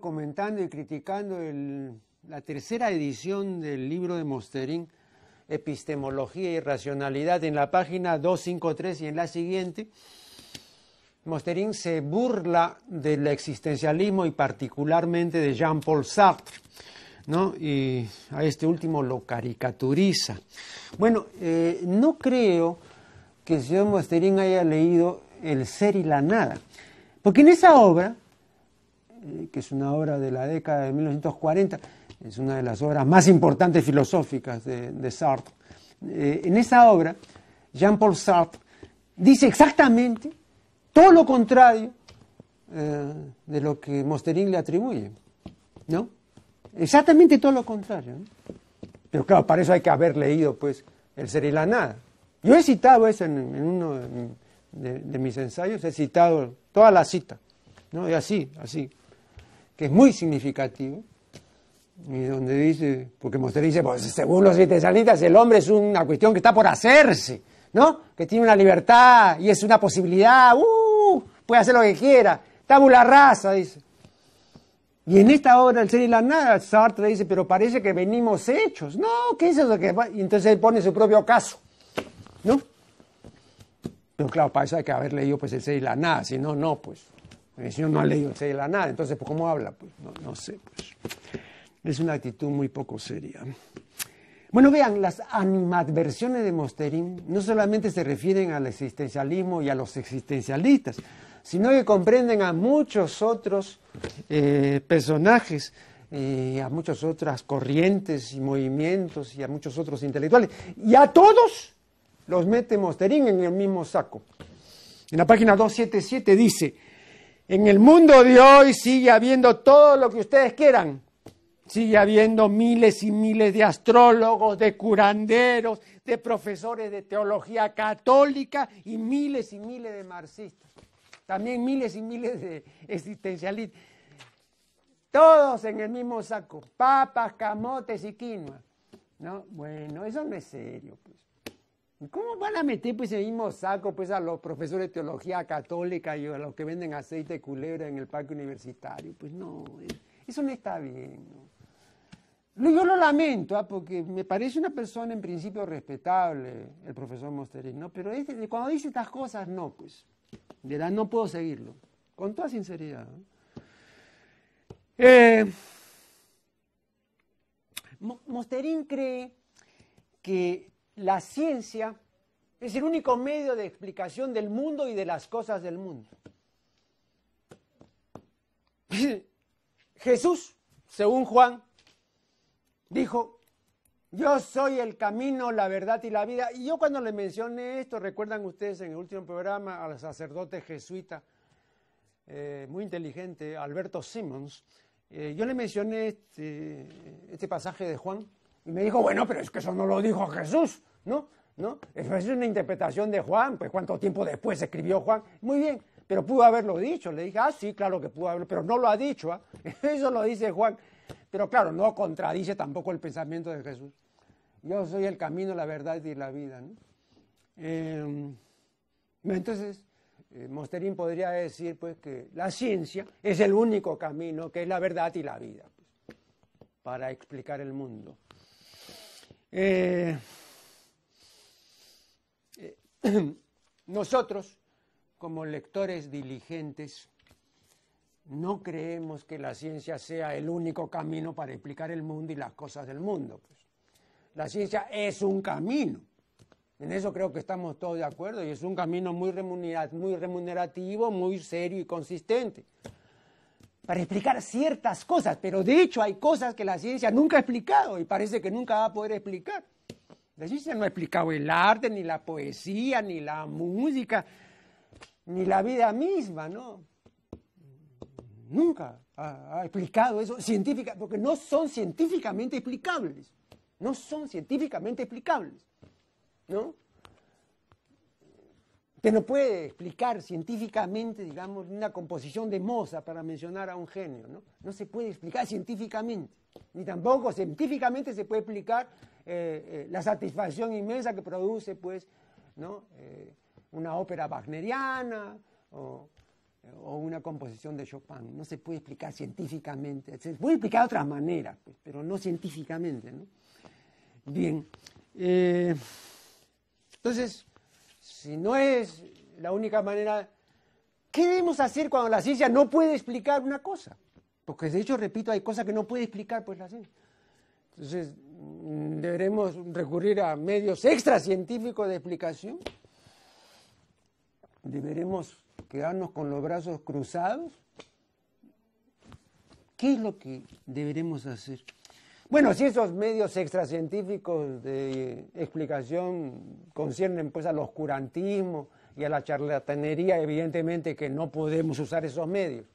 comentando y criticando la tercera edición del libro de Mosterín Epistemología y Racionalidad, en la página 253 y en la siguiente. Mosterín se burla del existencialismo y particularmente de Jean-Paul Sartre, Y a este último lo caricaturiza. Bueno, eh, no creo que el señor Mosterín haya leído El ser y la nada, porque en esa obra eh, que es una obra de la década de 1940, es una de las obras más importantes filosóficas de, Sartre. Eh, en esa obra, Jean-Paul Sartre dice exactamente todo lo contrario eh, de lo que Mostering le atribuye, ¿no? Exactamente todo lo contrario. Pero claro, para eso hay que haber leído, pues, El ser y la nada. Yo he citado eso en, uno de, mis ensayos, he citado toda la cita, ¿no? Y así, así que es muy significativo, y donde dice, porque Montesquieu dice, pues según los cristianistas, el hombre es una cuestión que está por hacerse, ¿no? Que tiene una libertad y es una posibilidad, uh, puede hacer lo que quiera, tabula rasa, dice. Y en esta obra, El ser y la nada, Sartre dice, pero parece que venimos hechos. No, ¿qué es eso que Y entonces él pone su propio caso, ¿no? Pero claro, para eso hay que haber leído pues El ser y la nada, si no, no, pues. El señor no ha leído la nada, entonces, pues, ¿cómo habla? Pues no, sé, pues. Es una actitud muy poco seria. Bueno, vean, las animadversiones de Mosterín no solamente se refieren al existencialismo y a los existencialistas, sino que comprenden a muchos otros eh, personajes, eh, a muchas otras corrientes y movimientos y a muchos otros intelectuales. Y a todos los mete Mosterín en el mismo saco. En la página 277 dice, en el mundo de hoy sigue habiendo todo lo que ustedes quieran. Sigue habiendo miles y miles de astrólogos, de curanderos, de profesores de teología católica y miles y miles de marxistas. También miles y miles de existencialistas. Todos en el mismo saco. Papas, camotes y quinoa. ¿No? Bueno, eso no es serio. Pues. ¿Cómo van a meter pues el mismo saco pues a los profesores de teología católica y a los que venden aceite de culebra en el parque universitario? Pues no, eh, eso no está bien. Yo lo lamento, ¿ah? porque me parece una persona en principio respetable, el profesor Mosterín, ¿no? Pero este, cuando dice estas cosas, no, pues, de verdad no puedo seguirlo, con toda sinceridad. Eh, Mosterín cree que la ciencia es el único medio de explicación del mundo y de las cosas del mundo. Jesús, según Juan, dijo, yo soy el camino, la verdad y la vida. Y yo cuando le mencioné esto, recuerdan ustedes en el último programa al sacerdote jesuita, eh, muy inteligente, Alberto Simmons, eh, yo le mencioné este, este pasaje de Juan y me dijo, bueno, pero es que eso no lo dijo Jesús, ¿no? ¿No? es una interpretación de Juan, pues cuánto tiempo después escribió Juan. Muy bien, pero pudo haberlo dicho. Le dije, ah, sí, claro que pudo haberlo, pero no lo ha dicho. ¿ah? Eso lo dice Juan. Pero claro, no contradice tampoco el pensamiento de Jesús. Yo soy el camino, la verdad y la vida. ¿no? Em, entonces, eh, Mosterín podría decir pues que la ciencia es el único camino que es la verdad y la vida pues, para explicar el mundo. Eh, nosotros, como lectores diligentes, no creemos que la ciencia sea el único camino para explicar el mundo y las cosas del mundo. Pues. La ciencia es un camino. En eso creo que estamos todos de acuerdo y es un camino muy, remunerativo, muy serio y consistente para explicar ciertas cosas, pero de hecho hay cosas que la ciencia nunca ha explicado y parece que nunca va a poder explicar. La ciencia no ha explicado el arte, ni la poesía, ni la música, ni la vida misma, ¿no? Nunca ha, explicado eso científica, porque no son científicamente explicables, no son científicamente explicables, ¿no? Usted no puede explicar científicamente, digamos, una composición de moza para mencionar a un genio, ¿no? No se puede explicar científicamente, ni tampoco científicamente se puede explicar eh, eh, la satisfacción inmensa que produce, pues, ¿no? Eh, una ópera wagneriana o, una composición de Chopin. No se puede explicar científicamente. Se puede explicar de otras maneras, pues, pero no científicamente, ¿no? Bien. entonces si no es la única manera, ¿qué debemos hacer cuando la ciencia no puede explicar una cosa? Porque de hecho, repito, hay cosas que no puede explicar pues la ciencia. Entonces, mm, deberemos recurrir a medios extracientíficos de explicación. Deberemos quedarnos con los brazos cruzados. ¿Qué es lo que deberemos hacer? Bueno, si esos medios extracientíficos de explicación conciernen pues al oscurantismo y a la charlatanería, evidentemente que no podemos usar esos medios.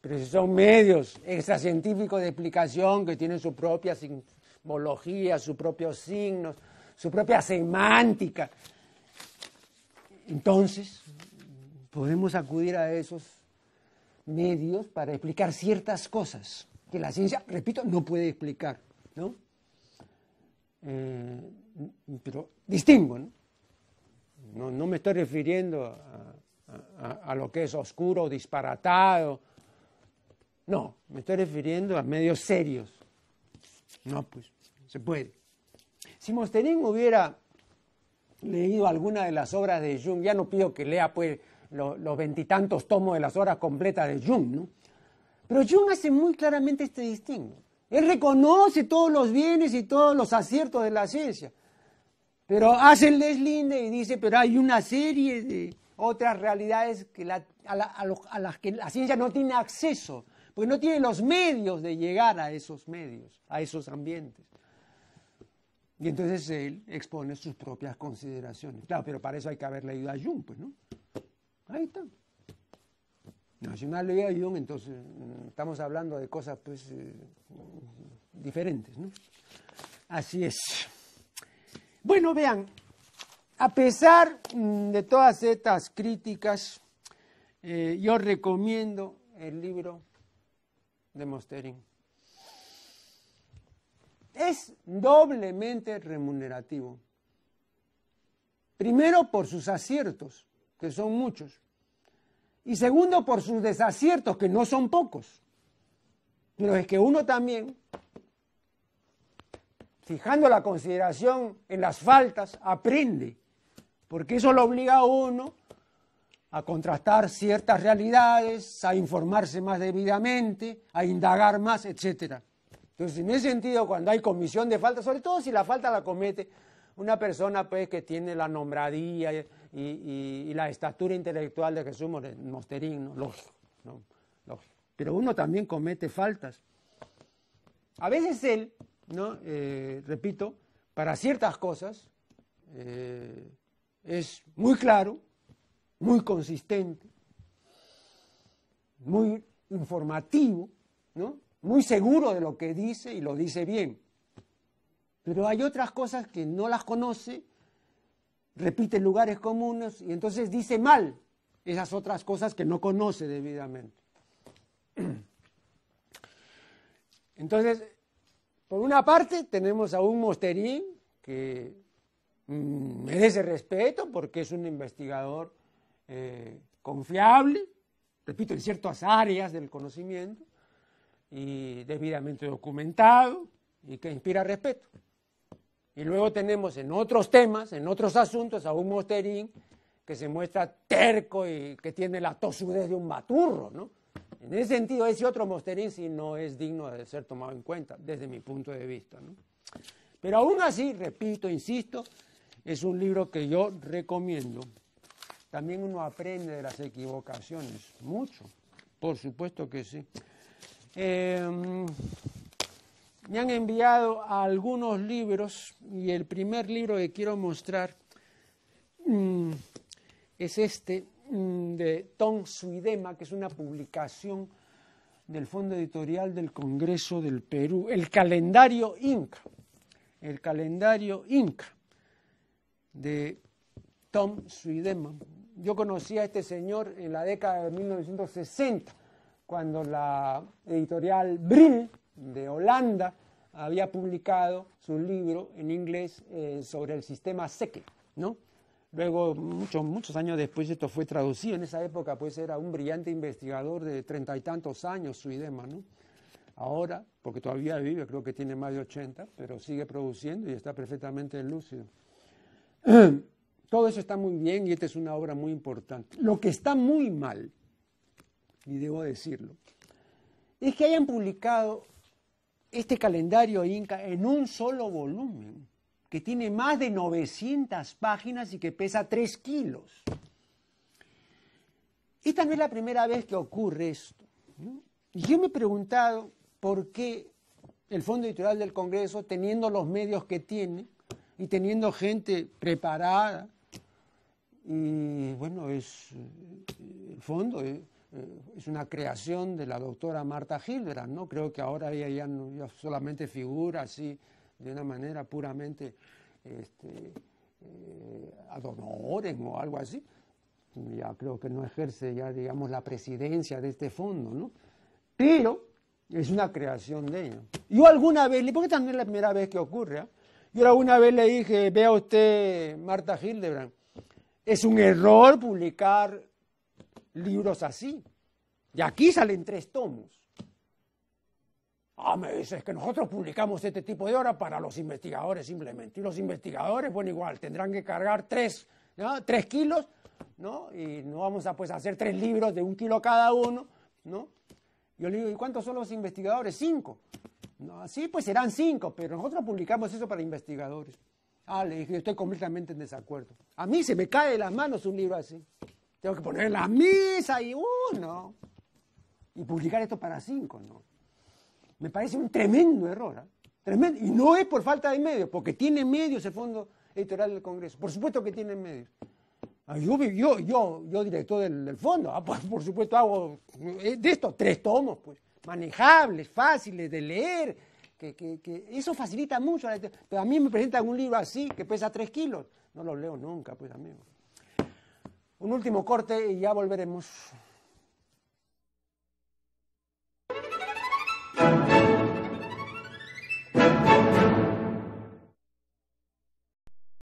Pero si son medios extracientíficos de explicación que tienen su propia simbología, sus propios signos, su propia semántica, entonces podemos acudir a esos medios para explicar ciertas cosas que la ciencia, repito, no puede explicar, ¿no? Eh, pero distingo, ¿no? ¿no? me estoy refiriendo a, lo que es oscuro, disparatado, no, me estoy refiriendo a medios serios. No, pues, se puede. Si Mosterín hubiera leído alguna de las obras de Jung, ya no pido que lea pues los veintitantos tomos de las obras completas de Jung, ¿no? Pero Jung hace muy claramente este distinto. Él reconoce todos los bienes y todos los aciertos de la ciencia. Pero hace el deslinde y dice, pero hay una serie de otras realidades a, las que la ciencia no tiene acceso, porque no tiene los medios de llegar a esos medios, a esos ambientes. Y entonces él expone sus propias consideraciones. Claro, pero para eso hay que haber leído a Jung, pues, ¿no? Ahí está. No, si una entonces mm, estamos hablando de cosas pues eh, diferentes, ¿no? Así es. Bueno, vean, a pesar mm, de todas estas críticas, eh, yo recomiendo el libro de Mostering. Es doblemente remunerativo. Primero por sus aciertos, que son muchos y segundo por sus desaciertos, que no son pocos. Pero es que uno también, fijando la consideración en las faltas, aprende, porque eso lo obliga a uno a contrastar ciertas realidades, a informarse más debidamente, a indagar más, etcétera. Entonces, en ese sentido, cuando hay comisión de falta, sobre todo si la falta la comete una persona pues que tiene la nombradía, y, la estatura intelectual de Jesús Mosterín, lógico, lógico. Pero uno también comete faltas. A veces él, ¿no? Eh, repito, para ciertas cosas eh, es muy claro, muy consistente, muy informativo, ¿no? muy seguro de lo que dice y lo dice bien. Pero hay otras cosas que no las conoce repite lugares comunes y entonces dice mal esas otras cosas que no conoce debidamente. Entonces, por una parte tenemos a un Mosterín que mm, merece respeto porque es un investigador eh, confiable, repito, en ciertas áreas del conocimiento y debidamente documentado y que inspira respeto. Y luego tenemos en otros temas, en otros asuntos, a un Mosterín que se muestra terco y que tiene la tosudez de un maturro, ¿no? En ese sentido, ese otro Mosterín sí no es digno de ser tomado en cuenta, desde mi punto de vista, ¿no? Pero aún así, repito, insisto, es un libro que yo recomiendo. También uno aprende de las equivocaciones, mucho, por supuesto que sí. Eh, me han enviado algunos libros y el primer libro que quiero mostrar mm, es este mm, de Tom Suidema, que es una publicación del Fondo Editorial del Congreso del Perú, el calendario Inca, el calendario Inca de Tom Suidema. Yo conocí a este señor en la década de 1960, cuando la editorial Brill de Holanda había publicado su libro en inglés eh, sobre el sistema Seque, ¿no? Luego, muchos, años después, esto fue traducido. En esa época, pues, era un brillante investigador de treinta y tantos años, su idema, ¿no? Ahora, porque todavía vive, creo que tiene más de 80, pero sigue produciendo y está perfectamente lúcido. Todo eso está muy bien y esta es una obra muy importante. Lo que está muy mal, y debo decirlo, es que hayan publicado este calendario inca en un solo volumen, que tiene más de 900 páginas y que pesa 3 kilos. Esta no es la primera vez que ocurre esto. Y yo me he preguntado por qué el Fondo Editorial del Congreso, teniendo los medios que tiene y teniendo gente preparada, y bueno, es eh, el fondo, eh, eh, es una creación de la doctora Marta Hildebrand, ¿no? Creo que ahora ella ya, solamente figura así de una manera puramente este, eh, o algo así. Ya creo que no ejerce ya, digamos, la presidencia de este fondo, ¿no? Pero es una creación de ella. Yo alguna vez, porque también es la primera vez que ocurre, ¿ah? yo alguna vez le dije, vea usted, Marta Hildebrand, es un error publicar libros así. y aquí salen tres tomos. Ah, me es que nosotros publicamos este tipo de obra para los investigadores simplemente. Y los investigadores, bueno, igual, tendrán que cargar tres, ¿no? tres kilos, ¿no? Y no vamos a pues hacer tres libros de un kilo cada uno, ¿no? Yo le digo, ¿y cuántos son los investigadores? Cinco. No, sí, pues serán cinco, pero nosotros publicamos eso para investigadores. Ah, le dije, estoy completamente en desacuerdo. A mí se me cae de las manos un libro así. Tengo que poner la mesa y uno. Y publicar esto para cinco, ¿no? Me parece un tremendo error. ¿eh? Tremendo. Y no es por falta de medios, porque tiene medios el Fondo Editorial del Congreso. Por supuesto que tiene medios. Ah, yo, yo, yo, yo director del, fondo, ah, pues, por, supuesto hago eh, de estos tres tomos, pues, manejables, fáciles de leer, que, eso facilita mucho. Pero a mí me presentan un libro así, que pesa tres kilos, no lo leo nunca, pues, amigo. Un último corte y ya volveremos.